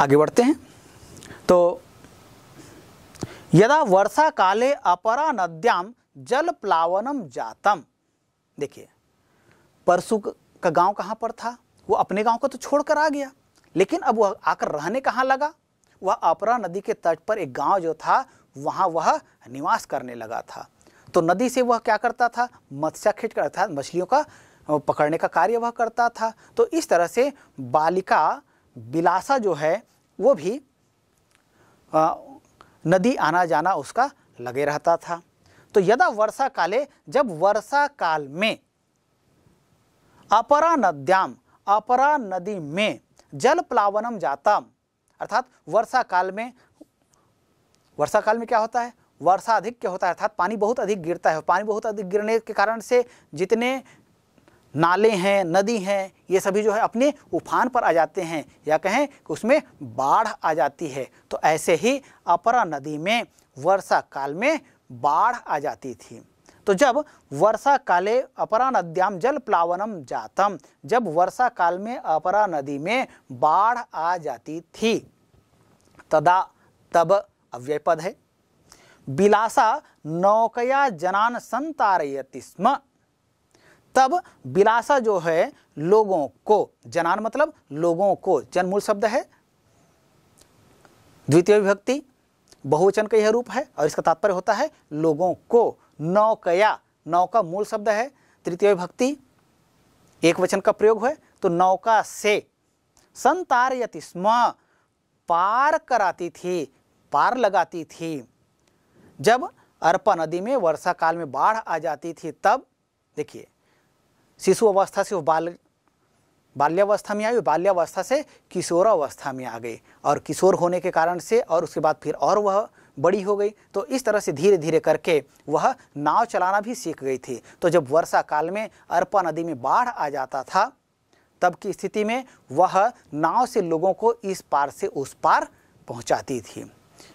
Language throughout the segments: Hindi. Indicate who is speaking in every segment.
Speaker 1: आगे बढ़ते हैं तो यदा वर्षा काले अपरा नद्याम जल प्लावनम जातम देखिए परसु का गांव कहाँ पर था वो अपने गांव को तो छोड़कर आ गया लेकिन अब वह आकर रहने कहाँ लगा वह अपरा नदी के तट पर एक गांव जो था वहाँ वह निवास करने लगा था तो नदी से वह क्या करता था मत्स्या करता था मछलियों का पकड़ने का कार्य वह करता था तो इस तरह से बालिका बिलासा जो है वो भी नदी आना जाना उसका लगे रहता था तो यदा वर्षा काले जब वर्षा काल में अपरा नद्याम अपरा नदी में जल प्लावनम जाता अर्थात वर्षा काल में वर्षा काल में क्या होता है वर्षा अधिक क्या होता है अर्थात पानी बहुत अधिक गिरता है पानी बहुत अधिक गिरने के कारण से जितने नाले हैं नदी हैं ये सभी जो है अपने उफान पर आ जाते हैं या कहें कि उसमें बाढ़ आ जाती है तो ऐसे ही अपरा नदी में वर्षा काल में बाढ़ आ जाती थी तो जब वर्षा काले अपरा नद्याम जल प्लावनम जातम जब वर्षा काल में अपरा नदी में बाढ़ आ जाती थी तदा तब अव्यय पद है बिलासा नौकया जनान संतारयती स्म तब विलासा जो है लोगों को जनान मतलब लोगों को जन मूल शब्द है द्वितीय विभक्ति बहुवचन का यह रूप है और इसका तात्पर्य होता है लोगों को नौकया नौ का मूल शब्द है तृतीय विभक्ति एक वचन का प्रयोग है तो नौका से संतारयति स्म पार कराती थी पार लगाती थी जब अर्पा नदी में वर्षा काल में बाढ़ आ जाती थी तब देखिए शिशु अवस्था से वो बाल बाल्यावस्था में आई बाल्यावस्था से किशोरावस्था में आ गई और किशोर होने के कारण से और उसके बाद फिर और वह बड़ी हो गई तो इस तरह से धीरे धीरे करके वह नाव चलाना भी सीख गई थी तो जब वर्षा काल में अरपा नदी में बाढ़ आ जाता था तब की स्थिति में वह नाव से लोगों को इस पार से उस पार पहुंचाती थी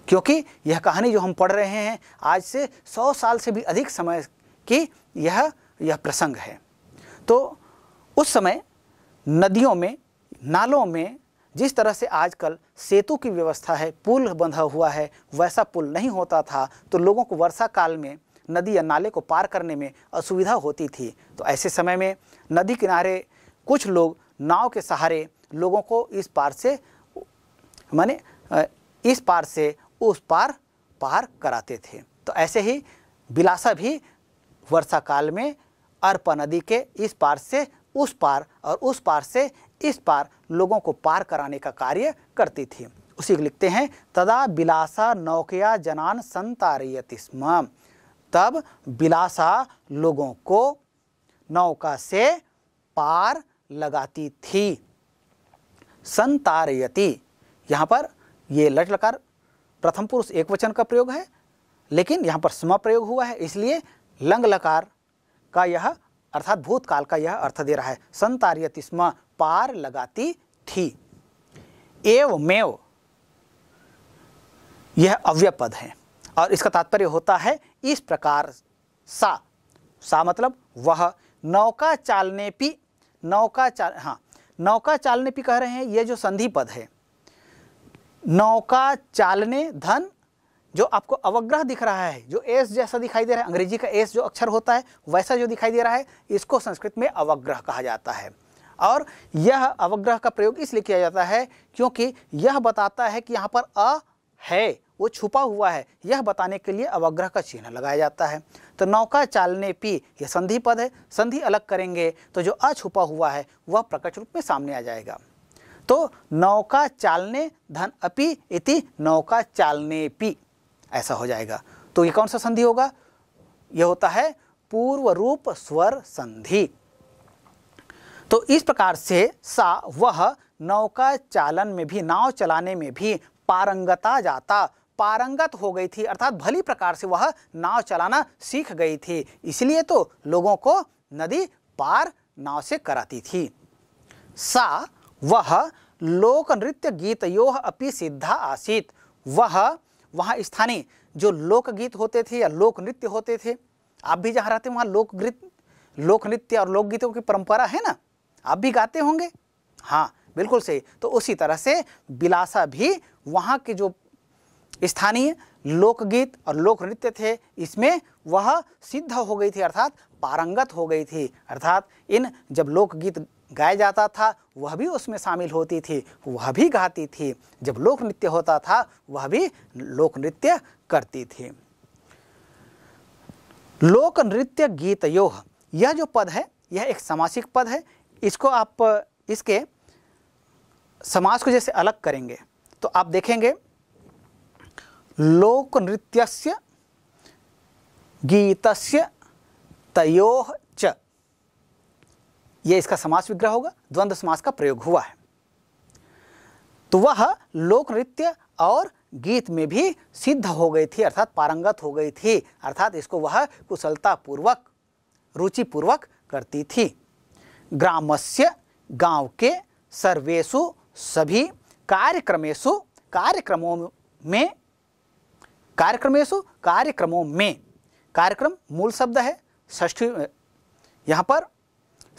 Speaker 1: क्योंकि यह कहानी जो हम पढ़ रहे हैं आज से सौ साल से भी अधिक समय की यह यह प्रसंग है तो उस समय नदियों में नालों में जिस तरह से आजकल सेतु की व्यवस्था है पुल बंधा हुआ है वैसा पुल नहीं होता था तो लोगों को वर्षा काल में नदी या नाले को पार करने में असुविधा होती थी तो ऐसे समय में नदी किनारे कुछ लोग नाव के सहारे लोगों को इस पार से माने इस पार से उस पार पार कराते थे तो ऐसे ही बिलासा भी वर्षा काल में अर्पा नदी के इस पार से उस पार और उस पार से इस पार लोगों को पार कराने का कार्य करती थी उसी को लिखते हैं तदा बिलासा नौकिया जनान संतारियति स्म तब बिलासा लोगों को नौका से पार लगाती थी संतारयती यहाँ पर ये लट लकार प्रथम पुरुष एक वचन का प्रयोग है लेकिन यहाँ पर स्म प्रयोग हुआ है इसलिए लंग लकार का यह अर्थात भूतकाल का यह अर्थ दे रहा है संतार्यति स्म पार लगाती थी एवमेव यह अव्यय पद है और इसका तात्पर्य होता है इस प्रकार सा सा मतलब वह नौका चालने पी नौका चाल हाँ नौका चालने पी कह रहे हैं यह जो संधि पद है नौका चालने धन जो आपको अवग्रह दिख रहा है जो एस जैसा दिखाई दे रहा है अंग्रेजी का एस जो अक्षर होता है वैसा जो दिखाई दे रहा है इसको संस्कृत में अवग्रह कहा जाता है और यह अवग्रह का प्रयोग इसलिए किया जाता है क्योंकि यह बताता है कि यहाँ पर अ है वो छुपा हुआ है यह बताने के लिए अवग्रह का चिन्ह लगाया जाता है तो नौका चालने पी यह संधि पद है संधि अलग करेंगे तो जो अ छुपा हुआ है वह प्रकट रूप में सामने आ जाएगा तो नौका चालने धन अपि इति नौका चालने पी ऐसा हो जाएगा तो ये कौन सा संधि होगा यह होता है पूर्व रूप स्वर संधि तो इस प्रकार से सा वह नौका चालन में भी नाव चलाने में भी पारंगता जाता पारंगत हो गई थी अर्थात भली प्रकार से वह नाव चलाना सीख गई थी इसलिए तो लोगों को नदी पार नाव से कराती थी सा वह लोक नृत्य गीत यो अपि सिद्धा आसीत वह वहाँ स्थानीय जो लोकगीत होते थे या लोक नृत्य होते थे आप भी जहाँ रहते हैं वहाँ लोकगीत लोक नृत्य और लोकगीतों की परंपरा है ना आप भी गाते होंगे हाँ बिल्कुल सही तो उसी तरह से बिलासा भी वहाँ के जो स्थानीय लोकगीत और लोक नृत्य थे इसमें वह सिद्ध हो गई थी अर्थात पारंगत हो गई थी अर्थात इन जब लोकगीत गाया जाता था वह भी उसमें शामिल होती थी वह भी गाती थी जब लोक नृत्य होता था वह भी लोक नृत्य करती थी लोक नृत्य गीत योह यह जो पद है यह एक सामासिक पद है इसको आप इसके समाज को जैसे अलग करेंगे तो आप देखेंगे लोक नृत्यस्य गीतस्य तयोह यह इसका समास विग्रह होगा द्वंद्व समास का प्रयोग हुआ है तो वह लोक नृत्य और गीत में भी सिद्ध हो गई थी अर्थात पारंगत हो गई थी अर्थात इसको वह कुशलतापूर्वक रुचिपूर्वक करती थी ग्रामस्य गांव के सर्वेशु सभी कार्यक्रमेशु कार्यक्रमों में कार्यक्रमेशु कार्यक्रमों में कार्यक्रम मूल शब्द है ष्ठी यहाँ पर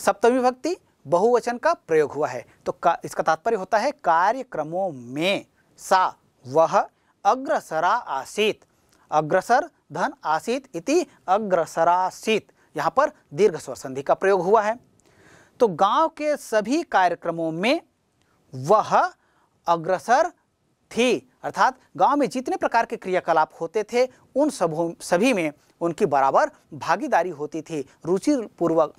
Speaker 1: सप्तमी भक्ति बहुवचन का प्रयोग हुआ है तो का, इसका तात्पर्य होता है कार्यक्रमों में सा वह अग्रसरा आसीत अग्रसर धन आसीत इति अग्रसरासित यहाँ पर दीर्घ स्वर संधि का प्रयोग हुआ है तो गांव के सभी कार्यक्रमों में वह अग्रसर थी अर्थात गांव में जितने प्रकार के क्रियाकलाप होते थे उन सभों सभी में उनकी बराबर भागीदारी होती थी रुचिपूर्वक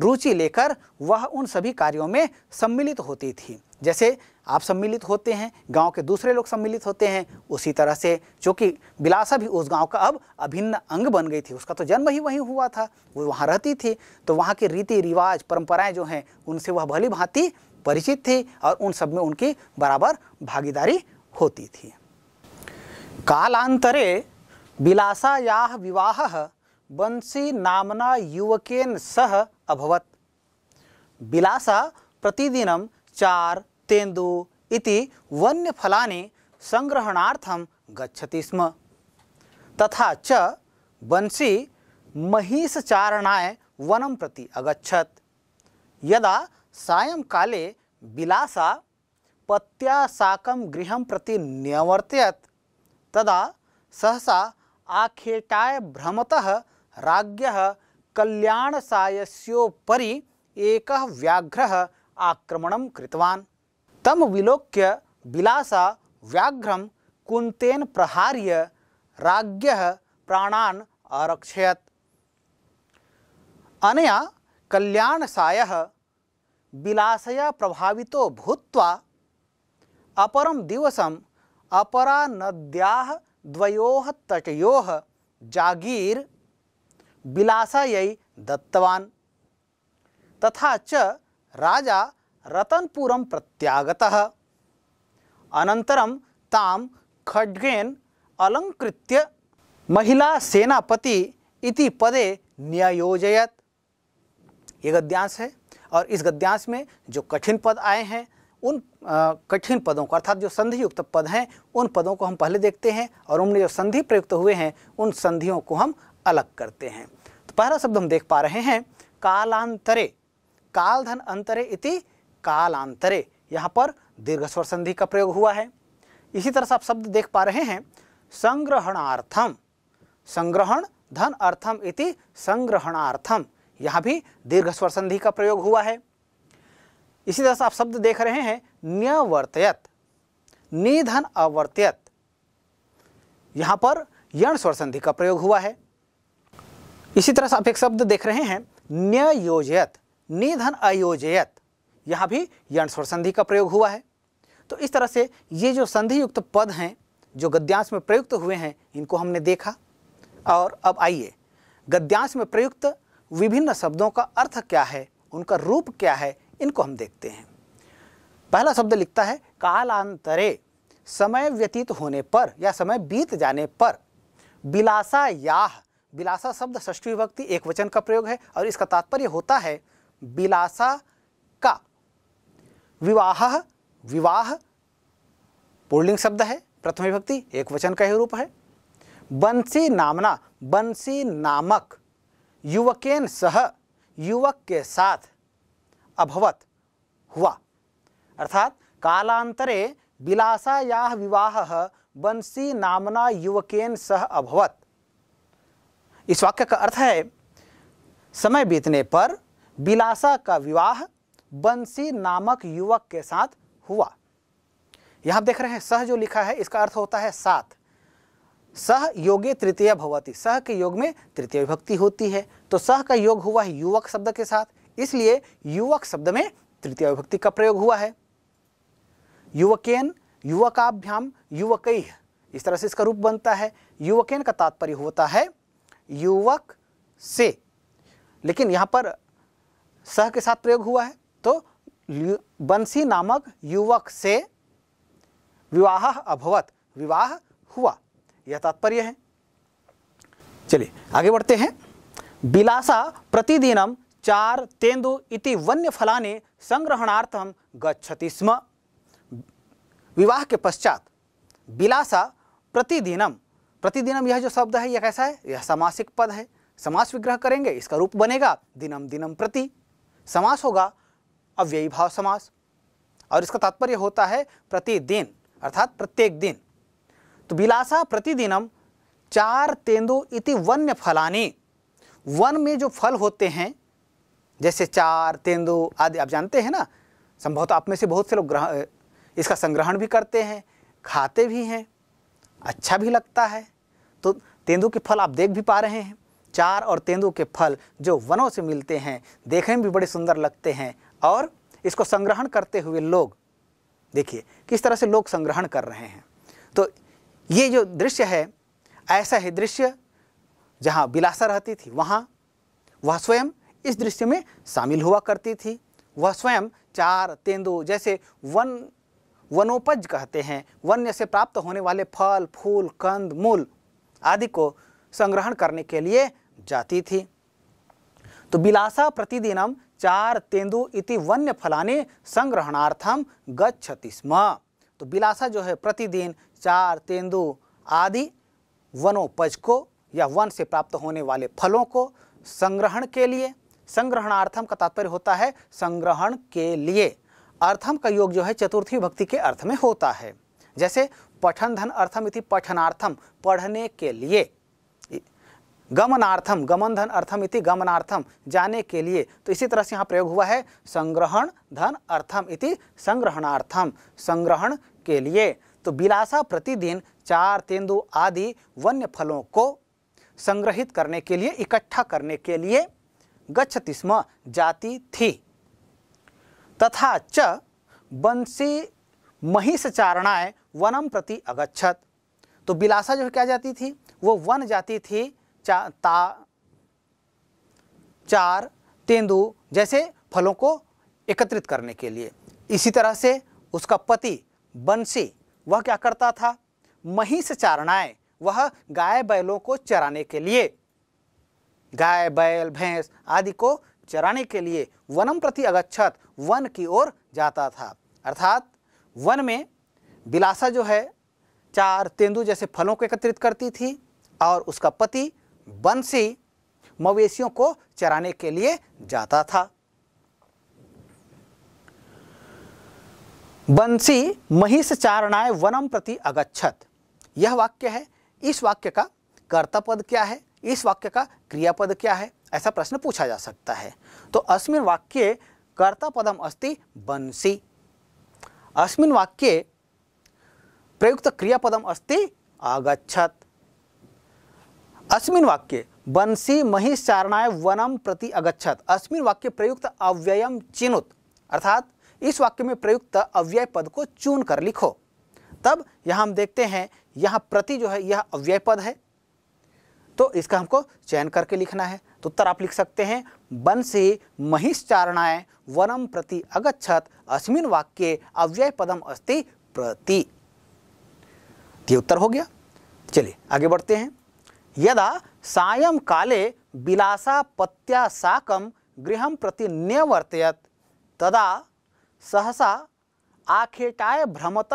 Speaker 1: रुचि लेकर वह उन सभी कार्यों में सम्मिलित होती थी जैसे आप सम्मिलित होते हैं गांव के दूसरे लोग सम्मिलित होते हैं उसी तरह से चूँकि बिलासा भी उस गांव का अब अभिन्न अंग बन गई थी उसका तो जन्म ही वहीं हुआ था वो वहाँ रहती थी तो वहाँ के रीति रिवाज परंपराएं जो हैं उनसे वह भली भांति परिचित थी और उन सब में उनकी बराबर भागीदारी होती थी कालांतरे बिलासाया विवाह बंसी नामना युवकेन सह अभवत बिलासा प्रतिदिन चार तेंदु इति वन्यफलानि संग्रहणार्थम गच्छति स्म तथा च बंसी महिषचारणाय वनं प्रति अगछत यदा काले बिलासा पत्या साकं गृहं प्रति न्यवर्तयत तदा सहसा आखेटाय भ्रमतः राज्ञः कल्याणसायस्योपरि एकः व्याघ्रः आक्रमणं कृतवान् तम विलोक्य विलासा व्याघ्र कुंतेन प्रहार्य राज्ञः प्राणान् अरक्षयत् अनया सायह विलासया प्रभावितो भूत्वा अपरम दिवसम अपरा नद्याः द्वयोः जागीर विलासायै दत्तवान् तथा च राजा रतनपुरं प्रत्यागतः अनन्तरं तां खड्गेन अलङ्कृत्य महिलासेनापति इति पदे न्यायोजयत ये गद्यांश है और इस गद्यांश में जो कठिन पद आए हैं उन कठिन पदों को अर्थात जो संधियुक्त पद हैं उन पदों को हम पहले देखते हैं और उनमें जो संधि प्रयुक्त हुए हैं उन संधियों को हम अलग करते हैं तो पहला शब्द हम देख पा रहे हैं कालांतरे काल धन अंतरे इति कालांतरे यहाँ पर दीर्घ स्वर संधि का प्रयोग हुआ है इसी तरह से आप शब्द देख पा रहे हैं संग्रहणार्थम संग्रहण धन अर्थम इति संग्रहणार्थम यहाँ भी दीर्घ स्वर संधि का प्रयोग हुआ है इसी तरह से आप शब्द देख रहे हैं न्यवर्तयत निधन अवर्तयत यहाँ पर यण स्वर संधि का प्रयोग हुआ है इसी तरह से आप एक शब्द देख रहे हैं न्ययोजयत निधन अयोजयत यहाँ भी यण स्वर संधि का प्रयोग हुआ है तो इस तरह से ये जो संधि युक्त पद हैं जो गद्यांश में प्रयुक्त हुए हैं इनको हमने देखा और अब आइए गद्यांश में प्रयुक्त विभिन्न शब्दों का अर्थ क्या है उनका रूप क्या है इनको हम देखते हैं पहला शब्द लिखता है कालांतरे समय व्यतीत होने पर या समय बीत जाने पर बिलासा याह बिलासा शब्द षष्ठी विभक्ति एक वचन का प्रयोग है और इसका तात्पर्य होता है बिलासा का विवाह विवाह पुल्लिंग शब्द है प्रथम विभक्ति एक वचन का ही रूप है बंसी नामना बंसी नामक युवकेन सह युवक के साथ अभवत हुआ अर्थात कालांतरे बिलासाया विवाह बंसी नामना युवकेन सह अभवत इस वाक्य का अर्थ है समय बीतने पर बिलासा का विवाह बंसी नामक युवक के साथ हुआ यहां देख रहे हैं सह जो लिखा है इसका अर्थ होता है साथ सह योगे तृतीय भवती सह के योग में तृतीय विभक्ति होती है तो सह का योग हुआ है युवक शब्द के साथ इसलिए युवक शब्द में तृतीय विभक्ति का प्रयोग हुआ है युवकेन युवकाभ्याम युवक इस तरह से इसका रूप बनता है युवकेन का तात्पर्य होता है युवक से लेकिन यहाँ पर सह के साथ प्रयोग हुआ है तो बंसी नामक युवक से विवाह अभवत विवाह हुआ यह तात्पर्य है चलिए आगे बढ़ते हैं बिलासा प्रतिदिनम चार तेंदु इति वन्य फलाने संग्रहणार्थम गच्छति स्म विवाह के पश्चात बिलासा प्रतिदिनम प्रतिदिनम यह जो शब्द है यह कैसा है यह समासिक पद है समास विग्रह करेंगे इसका रूप बनेगा दिनम दिनम प्रति समास होगा अव्ययी भाव समास और इसका तात्पर्य होता है प्रतिदिन अर्थात प्रत्येक दिन तो बिलासा प्रतिदिनम चार तेंदु इति वन्य फलानी वन में जो फल होते हैं जैसे चार तेंदु आदि आप जानते हैं ना संभवतः आप में से बहुत से लोग ग्रह इसका संग्रहण भी करते हैं खाते भी हैं अच्छा भी लगता है तो तेंदू के फल आप देख भी पा रहे हैं चार और तेंदू के फल जो वनों से मिलते हैं देखने में भी बड़े सुंदर लगते हैं और इसको संग्रहण करते हुए लोग देखिए किस तरह से लोग संग्रहण कर रहे हैं तो ये जो दृश्य है ऐसा ही दृश्य जहाँ बिलासा रहती थी वहाँ वह स्वयं इस दृश्य में शामिल हुआ करती थी वह स्वयं चार तेंदु जैसे वन वनोपज कहते हैं वन्य से प्राप्त होने वाले फल फूल कंद मूल आदि को संग्रहण करने के लिए जाती थी तो बिलासा प्रतिदिनम चार तेंदु इति वन्य फलाने संग्रहणार्थम गच्छति स्म तो बिलासा जो है प्रतिदिन चार तेंदु आदि वनोपज को या वन से प्राप्त होने वाले फलों को संग्रहण के लिए संग्रहणार्थम का तात्पर्य होता है संग्रहण के लिए अर्थम का योग जो है चतुर्थी भक्ति के अर्थ में होता है जैसे पठन धन अर्थम इति पठनार्थम पढ़ने के लिए गमनार्थम गमन धन अर्थम इति गमनार्थम जाने के लिए तो इसी तरह से यहाँ प्रयोग हुआ है संग्रहण धन अर्थम इति संग्रहणार्थम संग्रहण के लिए तो बिलासा प्रतिदिन चार तेंदु आदि वन्य फलों को संग्रहित करने के लिए इकट्ठा करने के लिए गच्छति स्म जाती थी तथा च वंशी महिष चारणाएँ वनम प्रति अगच्छत तो बिलासा जो क्या जाती थी वो वन जाती थी चा ता चार तेंदु जैसे फलों को एकत्रित करने के लिए इसी तरह से उसका पति बंसी वह क्या करता था महिष चारणाएँ वह गाय बैलों को चराने के लिए गाय बैल भैंस आदि को चराने के लिए वनम प्रति अगच्छत वन की ओर जाता था अर्थात वन में बिलासा जो है चार तेंदु जैसे फलों को एकत्रित करती थी और उसका पति बंसी मवेशियों को चराने के लिए जाता था बंसी महिष चारणाय वनम प्रति अगच्छत यह वाक्य है इस वाक्य का कर्तापद क्या है इस वाक्य का क्रियापद क्या है ऐसा प्रश्न पूछा जा सकता है तो अस्मिन वाक्य कर्ता पदम अस्ति बंसी अस्मिन वाक्य प्रयुक्त पदम अस्ति आगछत अस्मिन वाक्य बंसी महिष चारणाय वनम प्रति अगछत अस्मिन वाक्य प्रयुक्त अव्ययम चिन्हुत अर्थात इस वाक्य में प्रयुक्त अव्यय पद को चुन कर लिखो तब यहाँ हम देखते हैं यह प्रति जो है यह अव्यय पद है तो इसका हमको चयन करके लिखना है तो उत्तर आप लिख सकते हैं वन से महिषचारणाएं वनम प्रति अगछत अस्मिन वाक्य अव्यय पदम अस्ति प्रति ये उत्तर हो गया चलिए आगे बढ़ते हैं यदा सायं काले पत्या साकम गृह प्रति न्यवर्तयत तदा सहसा आखेटाय भ्रमत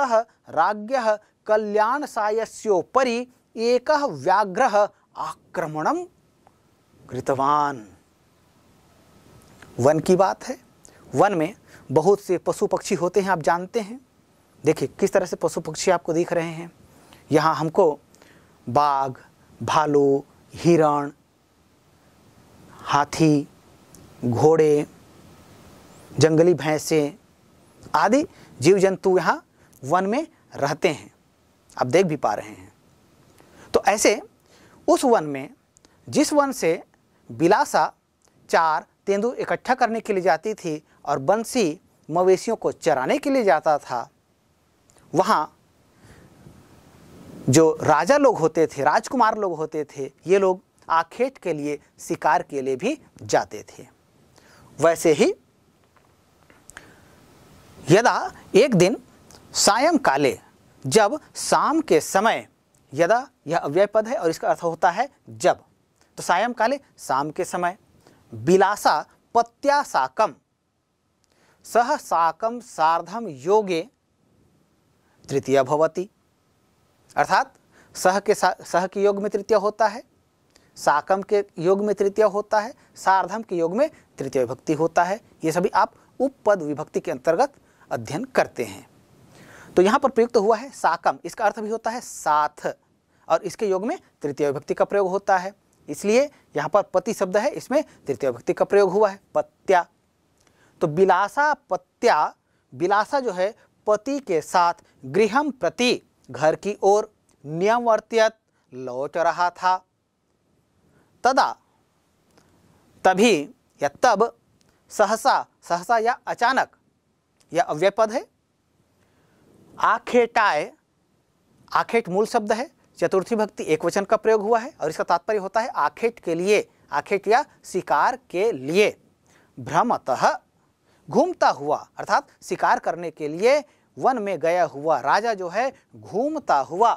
Speaker 1: राज्ञ कल्याण सायस्योपरि एक व्याघ्र आक्रमण घृतवान वन की बात है वन में बहुत से पशु पक्षी होते हैं आप जानते हैं देखिए किस तरह से पशु पक्षी आपको दिख रहे हैं यहाँ हमको बाघ भालू हिरण हाथी घोड़े जंगली भैंसें आदि जीव जंतु यहाँ वन में रहते हैं आप देख भी पा रहे हैं तो ऐसे उस वन में जिस वन से बिलासा चार तेंदु इकट्ठा करने के लिए जाती थी और बंसी मवेशियों को चराने के लिए जाता था वहाँ जो राजा लोग होते थे राजकुमार लोग होते थे ये लोग आखेट के लिए शिकार के लिए भी जाते थे वैसे ही यदा एक दिन सायं काले जब शाम के समय यदा यह अव्यय पद है और इसका अर्थ होता है जब तो सायंकाले शाम के समय बिलासा पत्या साकम सह साकम सार्धम योगे तृतीय भवती अर्थात सह के सा, सह के योग में तृतीय होता है साकम के योग में तृतीय होता है सार्धम के योग में तृतीय विभक्ति होता है ये सभी आप उपपद विभक्ति के अंतर्गत अध्ययन करते हैं तो यहाँ पर प्रयुक्त हुआ है साकम इसका अर्थ भी होता है साथ और इसके योग में तृतीय विभक्ति का प्रयोग होता है इसलिए यहाँ पर पति शब्द है इसमें तृतीय व्यक्ति का प्रयोग हुआ है पत्या तो बिलासा पत्या बिलासा जो है पति के साथ गृहम प्रति घर की ओर नियमवर्त्यत लौट रहा था तदा तभी या तब सहसा सहसा या अचानक या अव्यपद है आखेटाए आखेट मूल शब्द है चतुर्थी भक्ति एक वचन का प्रयोग हुआ है और इसका तात्पर्य होता है आखेट के लिए आखेट या शिकार के लिए भ्रमतः घूमता हुआ अर्थात शिकार करने के लिए वन में गया हुआ राजा जो है घूमता हुआ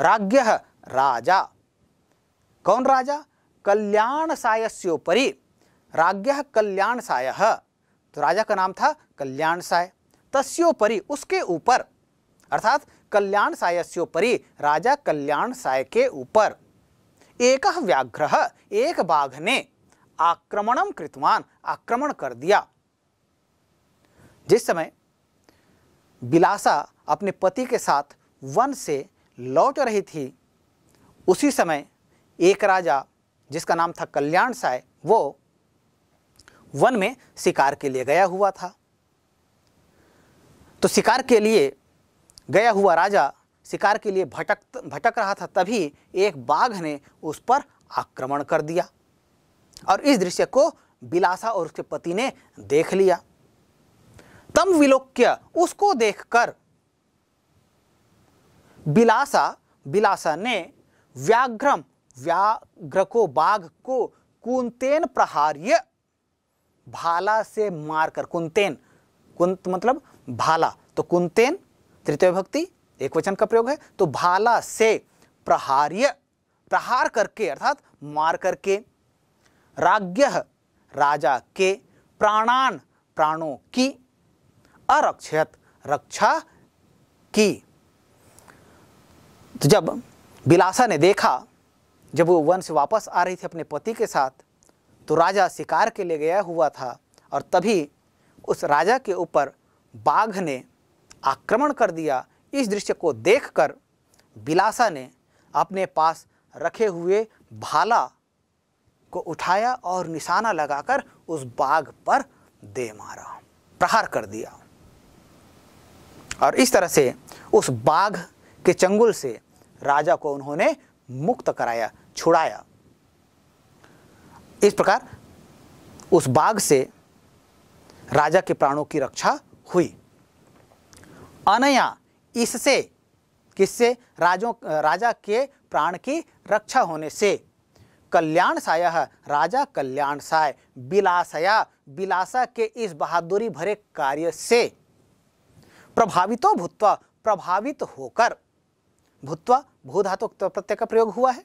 Speaker 1: राज्ञ राजा कौन राजा कल्याण सायस्योपरि राज्ञ कल्याण साय तो राजा का नाम था कल्याण साय तस्योपरि उसके ऊपर अर्थात कल्याण सायस्योपरि राजा कल्याण साय के ऊपर एक व्याघ्र एक बाघ ने आक्रमणम कृतवान आक्रमण कर दिया जिस समय बिलासा अपने पति के साथ वन से लौट रही थी उसी समय एक राजा जिसका नाम था कल्याण साय वो वन में शिकार के लिए गया हुआ था तो शिकार के लिए गया हुआ राजा शिकार के लिए भटक भटक रहा था तभी एक बाघ ने उस पर आक्रमण कर दिया और इस दृश्य को बिलासा और उसके पति ने देख लिया तम विलोक्य उसको देखकर बिलासा बिलासा ने व्याघ्रम व्याघ्र को बाघ को कुंतेन प्रहार्य भाला से मारकर कुंतेन कुंत मतलब भाला तो कुंतेन तृतीय भक्ति एक वचन का प्रयोग है तो भाला से प्रहार्य प्रहार करके अर्थात मार करके राज्ञ राजा के प्राणान प्राणों की अरक्षत रक्षा की तो जब बिलासा ने देखा जब वो वन से वापस आ रही थी अपने पति के साथ तो राजा शिकार के लिए गया हुआ था और तभी उस राजा के ऊपर बाघ ने आक्रमण कर दिया इस दृश्य को देखकर बिलासा ने अपने पास रखे हुए भाला को उठाया और निशाना लगाकर उस बाघ पर दे मारा प्रहार कर दिया और इस तरह से उस बाघ के चंगुल से राजा को उन्होंने मुक्त कराया छुड़ाया इस प्रकार उस बाघ से राजा के प्राणों की रक्षा हुई अनया इससे किससे राजों राजा के प्राण की रक्षा होने से कल्याण साय राजा कल्याण साय बिलासया बिलासा के इस बहादुरी भरे कार्य से प्रभावितो भूतवा प्रभावित होकर भूतवा भूधातु प्रत्यय का प्रयोग हुआ है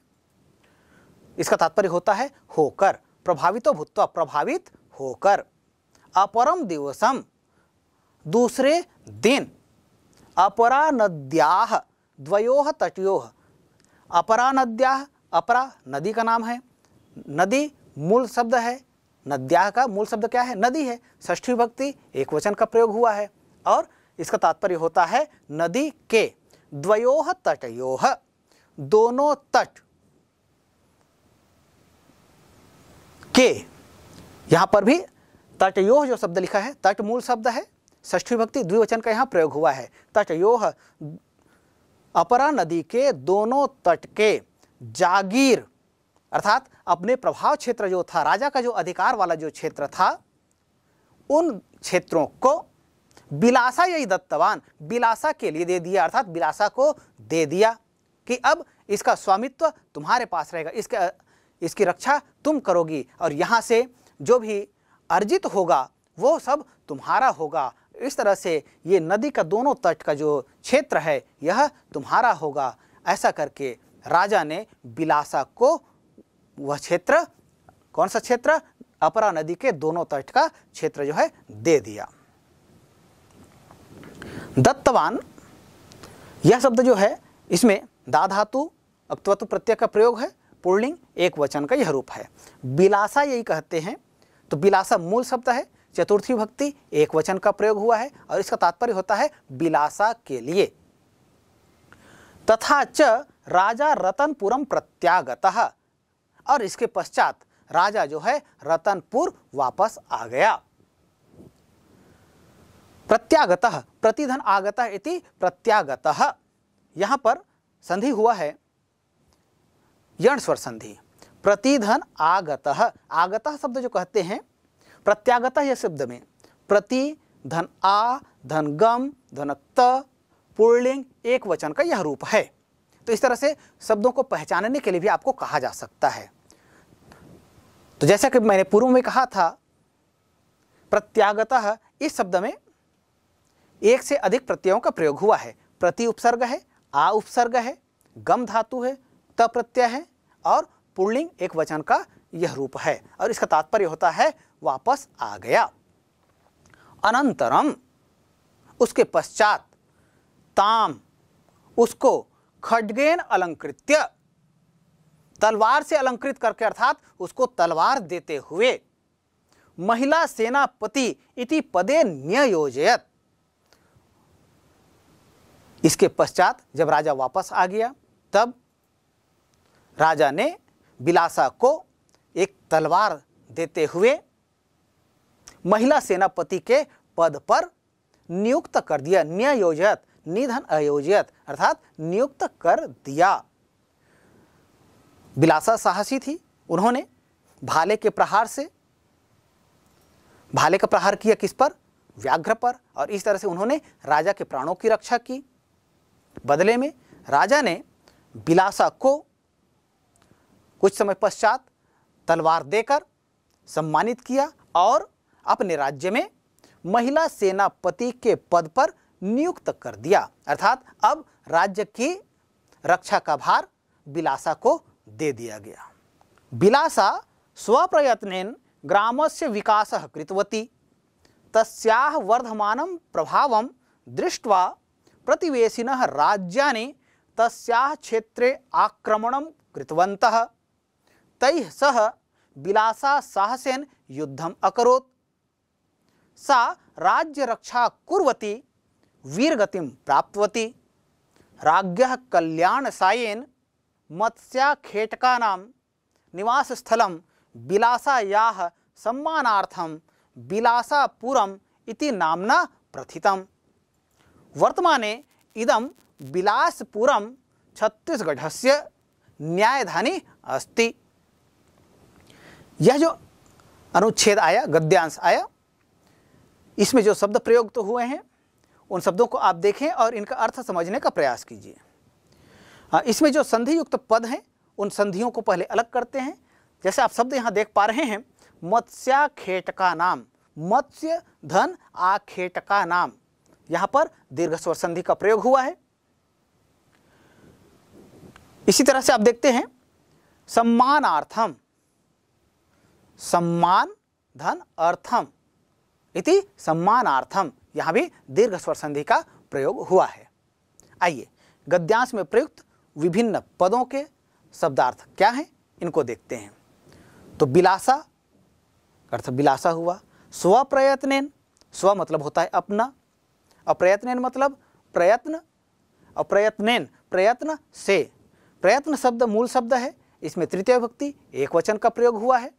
Speaker 1: इसका तात्पर्य होता है होकर प्रभावितो भूतवा प्रभावित होकर अपरम दिवसम दूसरे दिन अपरा नद्या द्वयो तटियो अपरा नद्या अपरा नदी का नाम है नदी मूल शब्द है नद्या का मूल शब्द क्या है नदी है ष्ठी भक्ति एक वचन का प्रयोग हुआ है और इसका तात्पर्य होता है नदी के द्वयो तटयो दोनों तट के यहाँ पर भी तटयोह जो शब्द लिखा है तट मूल शब्द है ष्ठी भक्ति द्विवचन का यहाँ प्रयोग हुआ है तटयो अपरा नदी के दोनों तट के जागीर अर्थात अपने प्रभाव क्षेत्र जो था राजा का जो अधिकार वाला जो क्षेत्र था उन क्षेत्रों को बिलासा यही दत्तवान बिलासा के लिए दे दिया अर्थात बिलासा को दे दिया कि अब इसका स्वामित्व तुम्हारे पास रहेगा इसके इसकी रक्षा तुम करोगी और यहाँ से जो भी अर्जित होगा वो सब तुम्हारा होगा इस तरह से ये नदी का दोनों तट का जो क्षेत्र है यह तुम्हारा होगा ऐसा करके राजा ने बिलासा को वह क्षेत्र कौन सा क्षेत्र अपरा नदी के दोनों तट का क्षेत्र जो है दे दिया दत्तवान यह शब्द जो है इसमें दाधातु धातु अक्तवत्व प्रत्यय का प्रयोग है पूर्णिंग एक वचन का यह रूप है बिलासा यही कहते हैं तो बिलासा मूल शब्द है चतुर्थी भक्ति एक वचन का प्रयोग हुआ है और इसका तात्पर्य होता है बिलासा के लिए तथा च राजा रतनपुरम प्रत्यागत और इसके पश्चात राजा जो है रतनपुर वापस आ गया प्रत्यागत प्रतिधन आगत इति प्रत्यागत यहाँ पर संधि हुआ है यण स्वर संधि प्रतिधन आगत आगत शब्द जो कहते हैं प्रत्यागत यह शब्द में प्रति धन आ धन गम धन त एक वचन का यह रूप है तो इस तरह से शब्दों को पहचानने के लिए भी आपको कहा जा सकता है तो जैसा कि मैंने पूर्व में कहा था प्रत्यागत इस शब्द में एक से अधिक प्रत्ययों का प्रयोग हुआ है प्रति उपसर्ग है आ उपसर्ग है गम धातु है त प्रत्यय है और पुर्लिंग एक वचन का यह रूप है और इसका तात्पर्य होता है वापस आ गया अनंतरम उसके पश्चात ताम उसको खडगेन अलंकृत्य तलवार से अलंकृत करके अर्थात उसको तलवार देते हुए महिला सेनापति इति पदे न्ययोजयत इसके पश्चात जब राजा वापस आ गया तब राजा ने बिलासा को एक तलवार देते हुए महिला सेनापति के पद पर नियुक्त कर दिया न्यायोजित निधन अयोजत अर्थात नियुक्त कर दिया बिलासा साहसी थी उन्होंने भाले के प्रहार से भाले का प्रहार किया किस पर व्याघ्र पर और इस तरह से उन्होंने राजा के प्राणों की रक्षा की बदले में राजा ने बिलासा को कुछ समय पश्चात तलवार देकर सम्मानित किया और अपने राज्य में महिला सेनापति के पद पर नियुक्त कर दिया अर्थात अब राज्य की रक्षा का भार बिलासा को दे दिया गया बिलासा स्वप्रयत्न ग्रामस्य विकास कृतवती तस्याह वर्धमानं प्रभावं दृष्ट्वा प्रतिवेशिन राज्यानि तस्याह क्षेत्रे आक्रमणं कृतवन्तः तैः सह विलासा साहसेन युद्धम अकोत् सा राज्य रक्षा कुर्वती वीरगतिम प्राप्तवती राज्ञ कल्याण सायेन मत्स्याखेटकानां निवासस्थलं विलासायाः सम्मानार्थं विलासापुरम् इति नामना प्रथितम वर्तमाने इदं छत्तीसगढ़ से न्यायधानी अस्ति यह जो अनुच्छेद आया गद्यांश आया इसमें जो शब्द प्रयोग तो हुए हैं उन शब्दों को आप देखें और इनका अर्थ समझने का प्रयास कीजिए हाँ, इसमें जो संधि युक्त पद हैं उन संधियों को पहले अलग करते हैं जैसे आप शब्द यहाँ देख पा रहे हैं मत्स्याखेट का नाम मत्स्य धन आखेट का नाम यहाँ पर दीर्घ स्वर संधि का प्रयोग हुआ है इसी तरह से आप देखते हैं सम्मानार्थम सम्मान धन अर्थम इति सम्मानार्थम यहाँ भी दीर्घ स्वर संधि का प्रयोग हुआ है आइए गद्यांश में प्रयुक्त विभिन्न पदों के शब्दार्थ क्या हैं इनको देखते हैं तो बिलासा अर्थ बिलासा हुआ प्रयत्न स्व मतलब होता है अपना अप्रयत्न मतलब प्रयत्न अप्रयत्न प्रयत्न से प्रयत्न शब्द मूल शब्द है इसमें तृतीय भक्ति एक वचन का प्रयोग हुआ है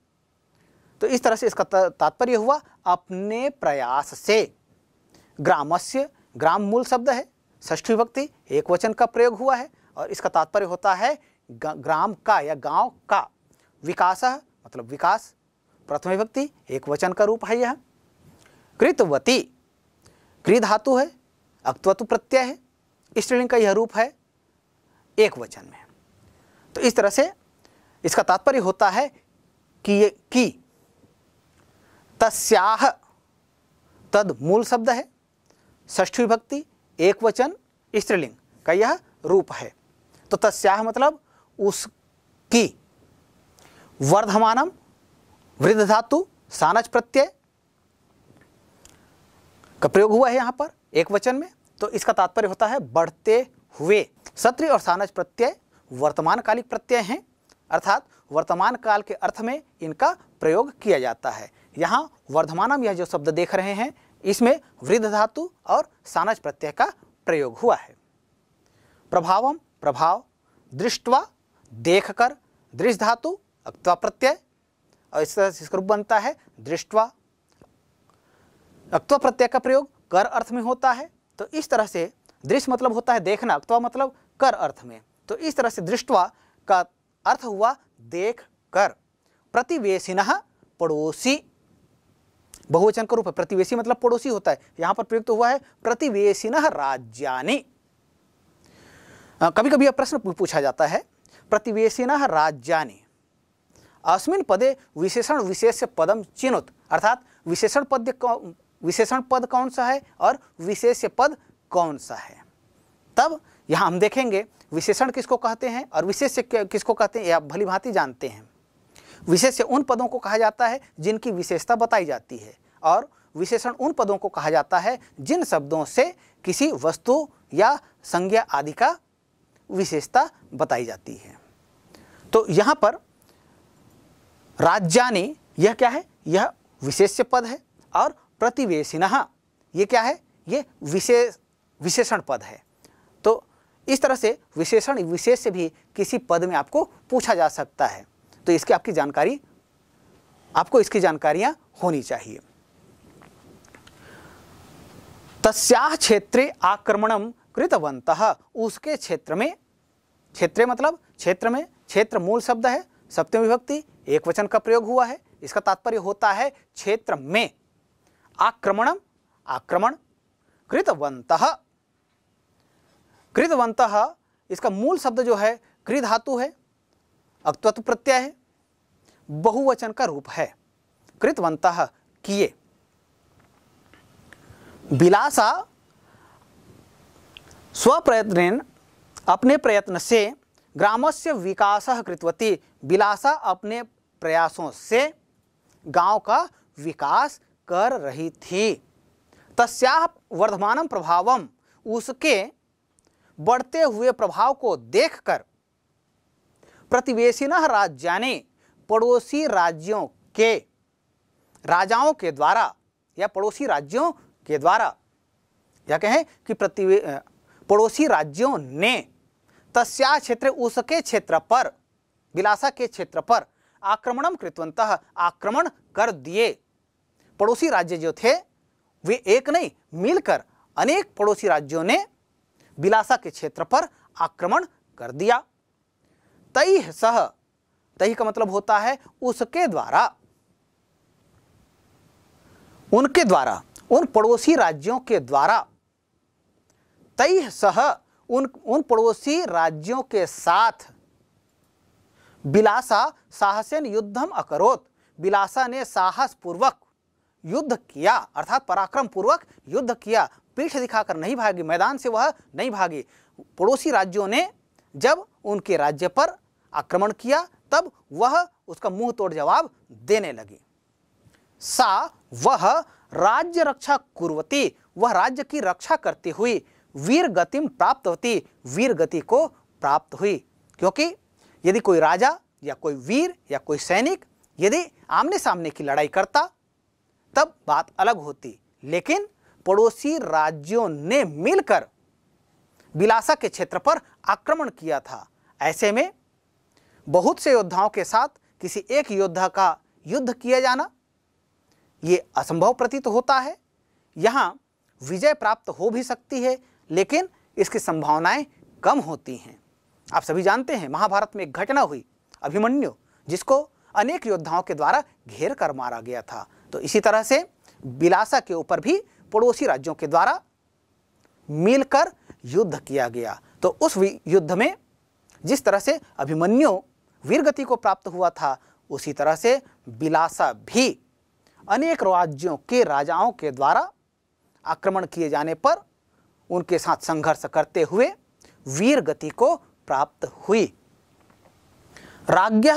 Speaker 1: तो इस तरह से इसका तात्पर्य हुआ अपने प्रयास से ग्रामस्य ग्राम मूल शब्द है ष्ठी भक्ति एक वचन का प्रयोग हुआ है और इसका तात्पर्य होता है ग्राम का या गांव का विकास मतलब विकास प्रथम विभक्ति एक वचन का रूप है यह कृतवती कृत धातु है अक्तवतु प्रत्यय है स्त्रीलिंग का यह रूप है एक वचन में तो इस तरह से इसका तात्पर्य होता है कि ये की तस्याह तद मूल शब्द है ष्ठी विभक्ति एक वचन स्त्रीलिंग का यह रूप है तो तस्याह मतलब उसकी वर्धमानम वृद्ध धातु सानच प्रत्यय का प्रयोग हुआ है यहाँ पर एक वचन में तो इसका तात्पर्य होता है बढ़ते हुए सत्र और सानच प्रत्यय वर्तमानकालिक प्रत्यय हैं अर्थात वर्तमान काल के अर्थ में इनका प्रयोग किया जाता है यहाँ वर्धमानम यह जो शब्द देख रहे हैं इसमें वृद्ध धातु और सानज प्रत्यय का प्रयोग हुआ है प्रभावम प्रभाव दृष्टवा देखकर दृष्ट धातु अक्तवा प्रत्यय और इस तरह से रूप बनता है दृष्टवा अक्तवा प्रत्यय का प्रयोग कर अर्थ में होता है तो इस तरह से दृश्य मतलब होता है देखना अक्तवा मतलब कर अर्थ में तो इस तरह से दृष्टवा का अर्थ हुआ देख कर प्रतिवेशिना पड़ोसी बहुवचन का रूप है प्रतिवेशी मतलब पड़ोसी होता है यहां पर प्रयुक्त हुआ है प्रतिवेशी राजनी कभी कभी यह प्रश्न पूछा जाता है प्रतिवेशिन राज्यानि अस्मिन पदे विशेषण विशेष पदम चिन्हुत अर्थात विशेषण पद विशेषण पद कौन सा है और विशेष पद कौन सा है तब यहां हम देखेंगे विशेषण किसको कहते हैं और विशेष किसको कहते हैं यह भली भांति जानते हैं विशेष उन पदों को कहा जाता है जिनकी विशेषता बताई जाती है और विशेषण उन पदों को कहा जाता है जिन शब्दों से किसी वस्तु या संज्ञा आदि का विशेषता बताई जाती है तो यहाँ पर राज्यानि यह क्या है यह विशेष्य पद है और प्रतिवेशिना ये क्या है ये विशेष विशेषण पद है तो इस तरह से विशेषण विशेष भी किसी पद में आपको पूछा जा सकता है तो इसकी आपकी जानकारी आपको इसकी जानकारियां होनी चाहिए तस्या क्षेत्रे आक्रमणम कृतवंत उसके क्षेत्र में क्षेत्र मतलब क्षेत्र में क्षेत्र मूल शब्द है सप्तम विभक्ति एक वचन का प्रयोग हुआ है इसका तात्पर्य होता है क्षेत्र में आक्रमणम आक्रमण कृतवंत कृतवंत इसका मूल शब्द जो है कृ धातु है अक्तत्व प्रत्यय है बहुवचन का रूप है कृतवंत किए बिलासा स्वप्रयत्न अपने प्रयत्न से ग्राम से विकास कृतवती बिलासा अपने प्रयासों से गांव का विकास कर रही थी तस्याह वर्धमान प्रभाव उसके बढ़ते हुए प्रभाव को देखकर प्रतिवेशिन राज्याने पड़ोसी राज्यों के राजाओं के द्वारा या पड़ोसी राज्यों के द्वारा या कहें कि प्रति पड़ोसी राज्यों ने तस्या क्षेत्र उसके क्षेत्र पर विलासा के क्षेत्र पर आक्रमणम कृतवंत आक्रमण कर दिए पड़ोसी राज्य जो थे वे एक नहीं मिलकर अनेक पड़ोसी राज्यों ने विलासा के क्षेत्र पर आक्रमण कर दिया तई सह तही का मतलब होता है उसके द्वारा उनके द्वारा उन पड़ोसी राज्यों के द्वारा तय सह उन उन पड़ोसी राज्यों के साथ बिलासा साहसेन युद्धम अकरोत बिलासा ने साहस पूर्वक युद्ध किया अर्थात पराक्रम पूर्वक युद्ध किया पीठ दिखाकर नहीं भागी मैदान से वह नहीं भागी पड़ोसी राज्यों ने जब उनके राज्य पर आक्रमण किया तब वह उसका मुंह तोड़ जवाब देने लगी सा वह राज्य रक्षा कुर्वती वह राज्य की रक्षा करती हुई वीर गतिम प्राप्त होती वीर गति को प्राप्त हुई क्योंकि यदि कोई राजा या कोई वीर या कोई सैनिक यदि आमने सामने की लड़ाई करता तब बात अलग होती लेकिन पड़ोसी राज्यों ने मिलकर बिलासा के क्षेत्र पर आक्रमण किया था ऐसे में बहुत से योद्धाओं के साथ किसी एक योद्धा का युद्ध किया जाना ये असंभव प्रतीत होता है यहाँ विजय प्राप्त हो भी सकती है लेकिन इसकी संभावनाएं कम होती हैं आप सभी जानते हैं महाभारत में एक घटना हुई अभिमन्यु जिसको अनेक योद्धाओं के द्वारा घेर कर मारा गया था तो इसी तरह से बिलासा के ऊपर भी पड़ोसी राज्यों के द्वारा मिलकर युद्ध किया गया तो उस युद्ध में जिस तरह से अभिमन्यु वीरगति को प्राप्त हुआ था उसी तरह से बिलासा भी अनेक राज्यों के राजाओं के द्वारा आक्रमण किए जाने पर उनके साथ संघर्ष करते हुए वीर गति को प्राप्त हुई राज्ञ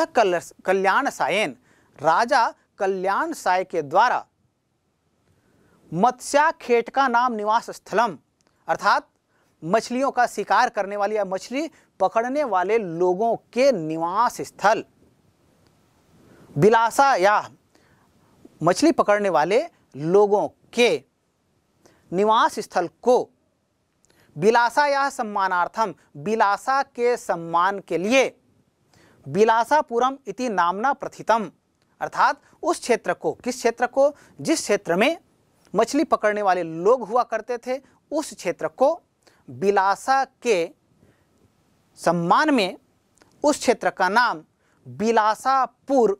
Speaker 1: कल्याण सायन राजा कल्याण साय के द्वारा मत्स्याखेट का नाम निवास स्थलम अर्थात मछलियों का शिकार करने वाले या मछली पकड़ने वाले लोगों के निवास स्थल बिलासा या मछली पकड़ने वाले लोगों के निवास स्थल को बिलासा या सम्मानार्थम बिलासा के सम्मान के लिए बिलासापुरम इति नामना प्रथितम अर्थात उस क्षेत्र को किस क्षेत्र को जिस क्षेत्र में मछली पकड़ने वाले लोग हुआ करते थे उस क्षेत्र को बिलासा के सम्मान में उस क्षेत्र का नाम बिलासापुर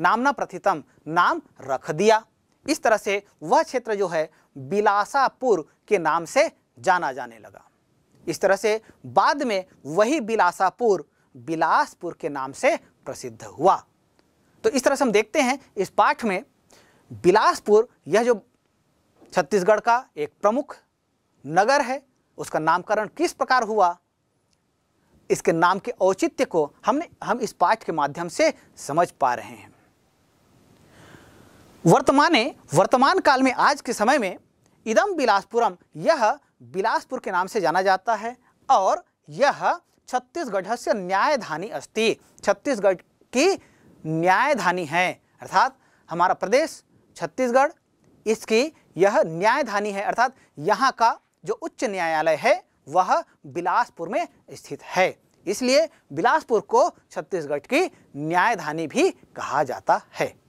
Speaker 1: नामना प्रथितम नाम रख दिया इस तरह से वह क्षेत्र जो है बिलासापुर के नाम से जाना जाने लगा इस तरह से बाद में वही बिलासापुर बिलासपुर के नाम से प्रसिद्ध हुआ तो इस तरह से हम देखते हैं इस पाठ में बिलासपुर यह जो छत्तीसगढ़ का एक प्रमुख नगर है उसका नामकरण किस प्रकार हुआ इसके नाम के औचित्य को हमने हम इस पाठ के माध्यम से समझ पा रहे हैं वर्तमाने वर्तमान काल में आज के समय में इदम बिलासपुरम यह बिलासपुर के नाम से जाना जाता है और यह छत्तीसगढ़ से न्यायधानी अस्ति छत्तीसगढ़ की न्यायधानी है अर्थात हमारा प्रदेश छत्तीसगढ़ इसकी यह न्यायधानी है अर्थात यहाँ का जो उच्च न्यायालय है वह बिलासपुर में स्थित है इसलिए बिलासपुर को छत्तीसगढ़ की न्यायधानी भी कहा जाता है